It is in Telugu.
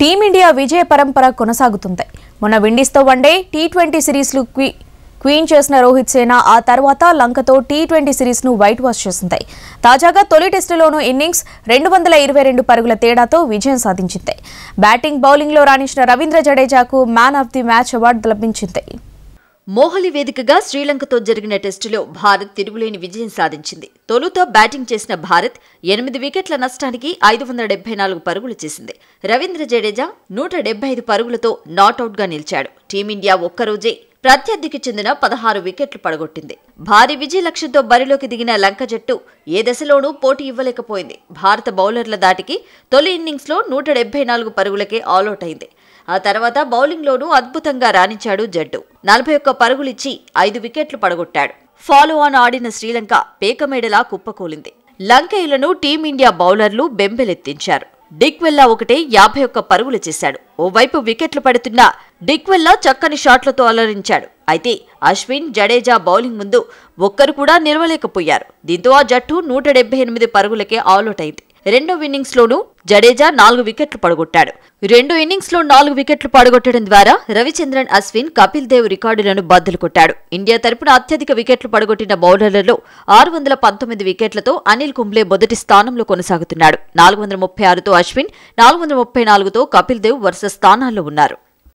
టీమిండియా విజయ పరంపర కొనసాగుతుంది మొన్న విండీస్తో వన్డే టీ ట్వంటీ సిరీస్లు క్వీ క్వీన్ చేసిన రోహిత్ సేన ఆ తర్వాత లంకతో టీ ట్వంటీ సిరీస్ను వైట్ వాష్ చేసింది తాజాగా తొలి టెస్టులోనూ ఇన్నింగ్స్ రెండు వందల ఇరవై రెండు పరుగుల తేడాతో విజయం సాధించింది బ్యాటింగ్ బౌలింగ్లో రాణించిన రవీంద్ర జడేజాకు man of the match award లభించింది మోహలి వేదికగా శ్రీలంకతో జరిగిన టెస్టులో భారత్ తిరుగులేని విజయం సాధించింది తొలుతో బ్యాటింగ్ చేసిన భారత్ ఎనిమిది వికెట్ల నష్టానికి ఐదు వందల డెబ్బై నాలుగు పరుగులు చేసింది రవీంద్ర జడేజా నూట డెబ్బై ఐదు పరుగులతో నాటౌట్గా నిలిచాడు టీమిండియా ఒక్కరోజే ప్రత్యర్థికి చెందిన పదహారు వికెట్లు పడగొట్టింది భారీ విజయ లక్ష్యంతో బరిలోకి దిగిన లంక జట్టు ఏ దశలోనూ పోటీ ఇవ్వలేకపోయింది భారత బౌలర్ల దాటికి తొలి ఇన్నింగ్స్లో నూట డెబ్బై నాలుగు పరుగులకే ఆలౌట్ అయింది ఆ తర్వాత బౌలింగ్లోనూ అద్భుతంగా రాణించాడు జట్టు నలభై ఒక్క పరుగులిచ్చి ఐదు వికెట్లు పడగొట్టాడు ఫాలో ఆన్ ఆడిన శ్రీలంక పేకమేడలా కుప్పకూలింది లంకేయులను టీమిండియా బౌలర్లు బెంబెలెత్తించారు డిక్వెల్లా ఒకటే యాభై ఒక్క పరుగులు చేశాడు ఓవైపు వికెట్లు పడుతున్న డిక్వెల్లా చక్కని షాట్లతో అలరించాడు అయితే అశ్విన్ జడేజా బౌలింగ్ ముందు ఒక్కరు కూడా నిలవలేకపోయారు దీంతో ఆ జట్టు నూట డెబ్బై ఎనిమిది పరుగులకే ఆలౌట్ అయింది రెండో ఇన్నింగ్స్లోనూ జడేజా నాలుగు వికెట్లు పడగొట్టాడు రెండు ఇన్నింగ్స్లో నాలుగు వికెట్లు పడగొట్టడం ద్వారా రవిచంద్రన్ అశ్విన్ కపిల్ దేవ్ రికార్డులను బద్దలు కొట్టాడు ఇండియా తరపున అత్యధిక వికెట్లు పడగొట్టిన బౌలర్లలో ఆరు వందల పంతొమ్మిది వికెట్లతో అనిల్ కుంబ్లే మొదటి స్థానంలో కొనసాగుతున్నాడు నాలుగు వందల ముప్పై ఆరుతో అశ్విన్ నాలుగు వందల ముప్పై నాలుగుతో కపిల్ దేవ్ వరుస స్థానాల్లో ఉన్నారు